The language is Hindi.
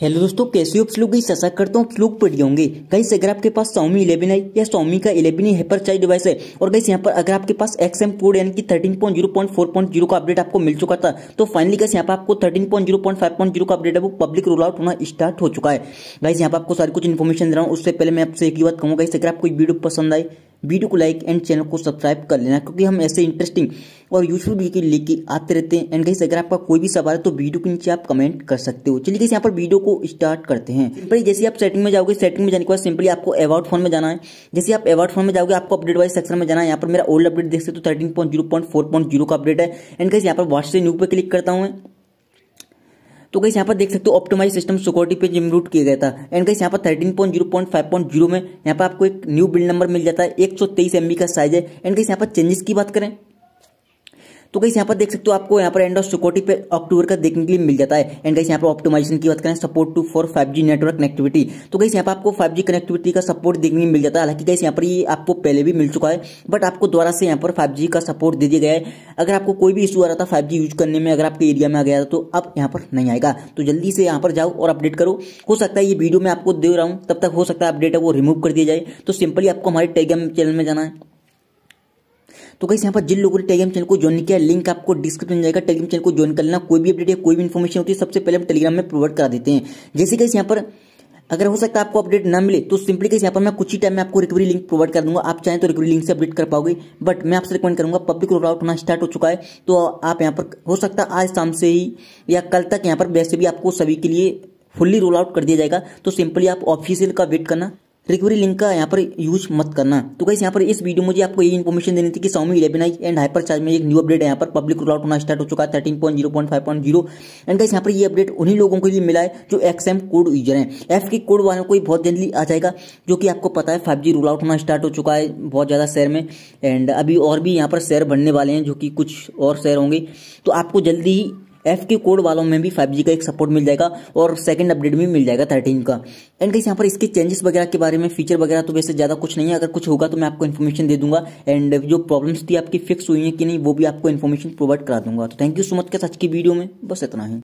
हेलो दोस्तों कैसे हो फ्लू की सशा करता हूँ लोग पड़ी होंगे कहीं अगर आपके पास सोमी इलेवन आई या सोमी का इलेवन ही पर चाहिए डिवाइस है और कहीं यहाँ पर अगर आपके पास एक्स एम कोड यानी कि thirteen point zero point four point zero का अपडेट आपको मिल चुका था तो फाइनली कैसे यहाँ पर आपको thirteen point zero point five point zero का अपडेट है वो पब्लिक रोल आउट होना स्टार्ट हो चुका है गाइस यहाँ पर आपको सारी कुछ इन्फॉर्मेशन दे रहा हूँ उससे पहले मैं आपसे एक ही बात कहूँगा इस अगर आपको वीडियो पसंद आए वीडियो को लाइक एंड चैनल को सब्सक्राइब कर लेना क्योंकि हम ऐसे इंटरेस्टिंग और यूजफुल वीडियो लेके आते रहते हैं एंड गई अगर आपका कोई भी सवाल है तो वीडियो के नीचे आप कमेंट कर सकते हो चलिए यहाँ पर वीडियो को स्टार्ट करते हैं भाई जैसे आप सेटिंग में जाओगे सेटिंग में जाने के बाद सिंपली आपको अबाउट फोन में जाना है जैसे आप अबाउट फोन में जाओगे आपको अपडेट वाइज सेक्शन में जाना है यहाँ पर मेरा ओल्ड अपडेट देख सकते हो thirteen point zero point four point zero का अपडेट है एंड गई यहाँ पर व्हाट्सएप न्यू पर क्लिक करता हूँ तो कैसे यहाँ पर देख सकते हो optimize system security page improve किया गया था एंड कैसे यहाँ पर thirteen point zero point five point zero में यहाँ पर आपको एक न्यू बिल्ड नंबर मिल जाता है एक सौ तेईस एमबी का साइज है एंड कैसे यहाँ पर चेंजेस की बात करें तो कहीं यहाँ पर देख सकते हो आपको यहाँ पर एंड ऑफ सिक्योरिटी पे अक्टूबर का देखने के लिए मिल जाता है एंड कैसे यहाँ पर ऑप्टिमाइजेशन की बात करें support to for five G network connectivity तो कहीं यहाँ पर आपको फाइव जी कनेक्टिविटी का सपोर्ट देखने को मिल जाता है हालांकि कैसे यहाँ पर ये आपको पहले भी मिल चुका है बट आपको द्वारा से यहाँ पर फाइव का सपोर्ट दे दिया गया है अगर आपको कोई भी इशू आ रहा था फाइव यूज करने में अगर आपके एरिया में आ गया था तो अब यहाँ पर नहीं आएगा तो जल्दी से यहाँ पर जाओ और अपडेट करो हो सकता है ये वीडियो मैं आपको दे रहा हूँ तब तक हो सकता है अपडेट है वो रिमूव कर दिया जाए तो सिंपली आपको हमारे टेलीग्राम चैनल में जाना है तो कहीं यहाँ पर जिन लोगों ने टेलीग्राम चैनल को ज्वाइन किया लिंक आपको डिस्क्रिप्शन जाएगा टेलीग्राम चैनल को ज्वाइन करना कोई भी अपडेट या कोई भी इन्फॉर्मेशन होती है सबसे पहले हम टेलीग्राम में प्रोवाइड करा देते हैं जैसे कहीं यहाँ पर अगर हो सकता है आपको अपडेट ना मिले तो सिंपली कैसे यहाँ पर मैं कुछ ही टाइम में आपको रिकवरी लिंक प्रोवाइड कर दूंगा आप चाहें तो रिकवरी लिंक से अपडेट कर पाओगे बट मैं आपसे रिकमेंड करूंगा पब्लिक रोल आउट होना स्टार्ट हो चुका है तो आप यहाँ पर हो सकता है आज शाम से ही या कल तक यहाँ पर वैसे भी आपको सभी के लिए फुल्ली रोल आउट कर दिया जाएगा तो सिंपली आप ऑफिशियल का वेट करना रिकवरी लिंक का यहाँ पर यूज मत करना तो कैसे यहाँ पर इस वीडियो मुझे आपको ये इन्फॉर्मेशन देनी थी कि Xiaomi eleven i and hyper charge में एक न्यू अपडेट है यहाँ पर पब्लिक रोल आउट होना स्टार्ट हो चुका है thirteen point zero point five point zero and कैसे यहाँ पर ये अपडेट उन्हीं लोगों के लिए मिला है जो एक्स एम कोड यूजर है एफ के कोड वालों को बहुत जल्दी आ जाएगा जो कि आपको पता है फाइव जी रोल आउट होना स्टार्ट हो चुका है बहुत ज़्यादा शेयर में एंड अभी और भी यहाँ पर शेयर बनने वाले हैं जो कि कुछ और शेयर होंगे तो आपको जल्दी ही एफ के कोड वालों में भी फाइव का एक सपोर्ट मिल जाएगा और सेकंड अपडेट भी मिल जाएगा थर्टीन का एंड कैसे यहाँ पर इसके चेंजेस वगैरह के बारे में फीचर वगैरह तो वैसे ज़्यादा कुछ नहीं है अगर कुछ होगा तो मैं आपको इन्फॉर्मेशन दे दूंगा एंड जो प्रॉब्लम्स थी आपकी फिक्स हुई है कि नहीं वो भी आपको इन्फॉर्मेशन प्रोवाइड करा दूंगा तो थैंक यू सो मच का सच की वीडियो में बस इतना ही